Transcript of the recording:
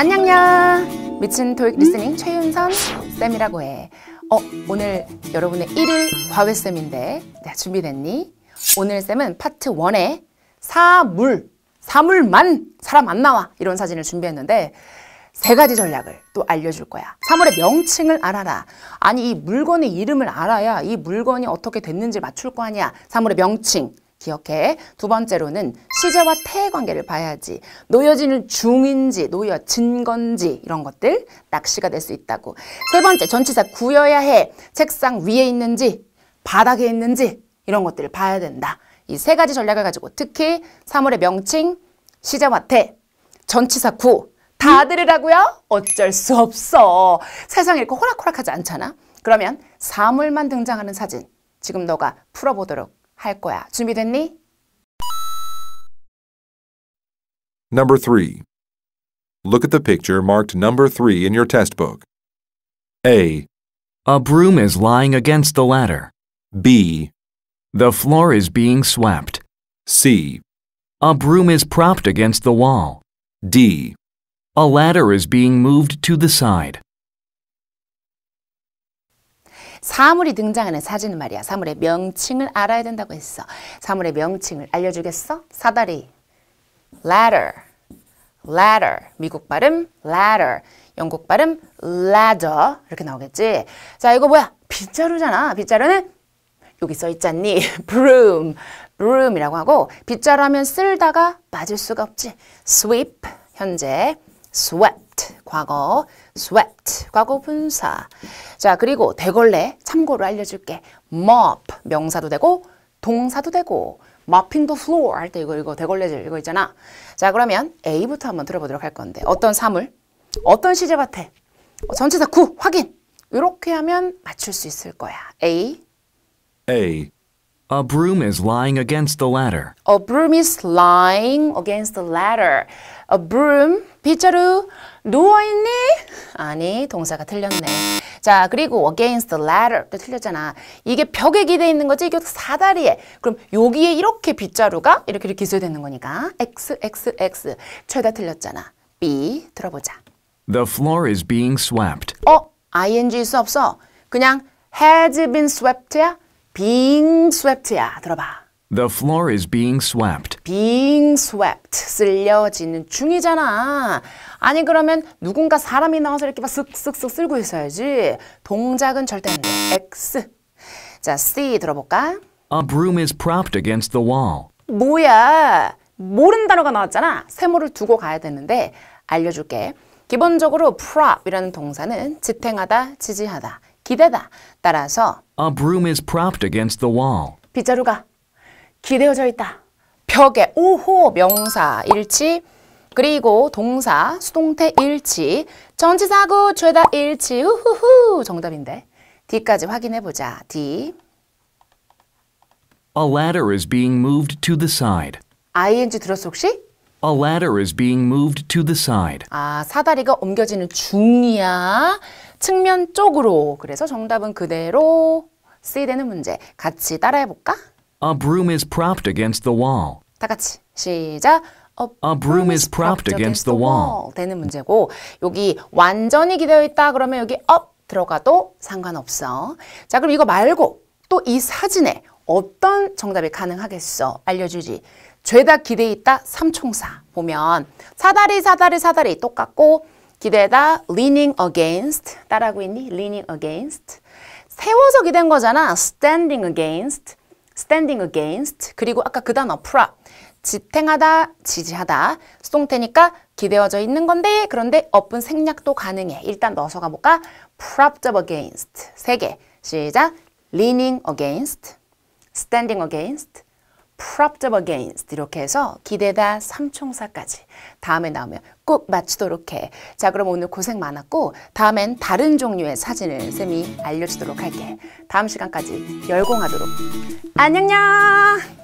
안녕냐 미친 토익 리스닝 최윤선 쌤이라고 해 어, 오늘 여러분의 1일 과외쌤인데 네, 준비됐니? 오늘 쌤은 파트 1에 사물, 사물만 사람 안 나와 이런 사진을 준비했는데 세 가지 전략을 또 알려줄 거야. 사물의 명칭을 알아라. 아니 이 물건의 이름을 알아야 이 물건이 어떻게 됐는지 맞출 거 아니야. 사물의 명칭. 기억해. 두 번째로는 시제와 태의 관계를 봐야지. 놓여지는 중인지, 놓여진 건지 이런 것들 낚시가 될 수 있다고. 세 번째, 전치사 구여야 해. 책상 위에 있는지, 바닥에 있는지 이런 것들을 봐야 된다. 이 세 가지 전략을 가지고 특히 사물의 명칭, 시제와 태, 전치사 구, 다 들으라고요? 어쩔 수 없어. 세상에 이렇게 호락호락하지 않잖아. 그러면 사물만 등장하는 사진, 지금 너가 풀어보도록 할 거야. 준비됐니? Number 3. Look at the picture marked number 3 in your test book. A. A broom is lying against the ladder. B. The floor is being swept. C. A broom is propped against the wall. D. A ladder is being moved to the side. 사물이 등장하는 사진은 말이야. 사물의 명칭을 알아야 된다고 했어. 사물의 명칭을 알려주겠어? 사다리, ladder, ladder. 미국 발음 ladder, 영국 발음 ladder 이렇게 나오겠지. 자, 이거 뭐야? 빗자루잖아. 빗자루는 여기 써있잖니? broom, broom이라고 하고 빗자루 하면 쓸다가 맞을 수가 없지. sweep, 현재 swept. 과거, swept, 과거 분사. 자, 그리고 대걸레, 참고로 알려줄게. mop, 명사도 되고, 동사도 되고, mopping the floor 할때 이거, 이거 대걸레질 이거 있잖아. 자, 그러면 A부터 한번 들어보도록 할 건데. 어떤 사물, 어떤 시제밭에, 전체사 구 확인. 이렇게 하면 맞출 수 있을 거야. A. A. A broom is lying against the ladder. A broom is lying against the ladder. A broom 빗자루 누워있니? 아니 동사가 틀렸네 자 그리고 against the ladder 또 틀렸잖아 이게 벽에 기대 있는 거지 이게 사다리에 그럼 여기에 이렇게 빗자루가 이렇게 이렇게 있어야 되는 거니까 x x x 최다 틀렸잖아 B 들어보자 The floor is being swept 어? ing 수 없어 그냥 has been swept야? being swept야 들어봐 The floor is being swept. being swept 쓸려지는 중이잖아. 아니 그러면 누군가 사람이 나와서 이렇게 막 쓱쓱쓱 쓸고 있어야지. 동작은 절대 안 돼. X. 자, C 들어볼까? A broom is propped against the wall. 뭐야? 모르는 단어가 나왔잖아. 세모를 두고 가야 되는데 알려줄게. 기본적으로 prop이라는 동사는 지탱하다, 지지하다, 기대다. 따라서 A broom is propped against the wall. 빗자루가 기대어져 있다. 벽에 오호 명사 일치 그리고 동사 수동태 일치 전치사구 죄다 일치 우후후 정답인데 D까지 확인해 보자. D A ladder is being moved to the side. ing 들었어 혹시? A ladder is being moved to the side. 아, 사다리가 옮겨지는 중이야. 측면 쪽으로. 그래서 정답은 그대로 C 되는 문제. 같이 따라해 볼까? A broom is propped against the wall. 다 같이 시작. A broom is propped against the wall. 되는 문제고 여기 완전히 기대어 있다 그러면 여기 up 들어가도 상관없어. 자 그럼 이거 말고 또 이 사진에 어떤 정답이 가능하겠어? 알려주지. 죄다 기대 있다 삼총사 보면 사다리 사다리 사다리 똑같고 기대다 leaning against 따라하고 있니? leaning against 세워서 기댄 거잖아 standing against standing against 그리고 아까 그 단어 prop 지탱하다, 지지하다 수동 태니까 기대어져 있는 건데 그런데 업은 생략도 가능해. 일단 넣어서 가볼까? propped up against 세개 시작 leaning against standing against propped up against 이렇게 해서 기대다 삼총사까지 다음에 나오면 꼭 맞추도록 해. 자 그럼 오늘 고생 많았고 다음엔 다른 종류의 사진을 쌤이 알려주도록 할게. 다음 시간까지 열공하도록 안녕녕.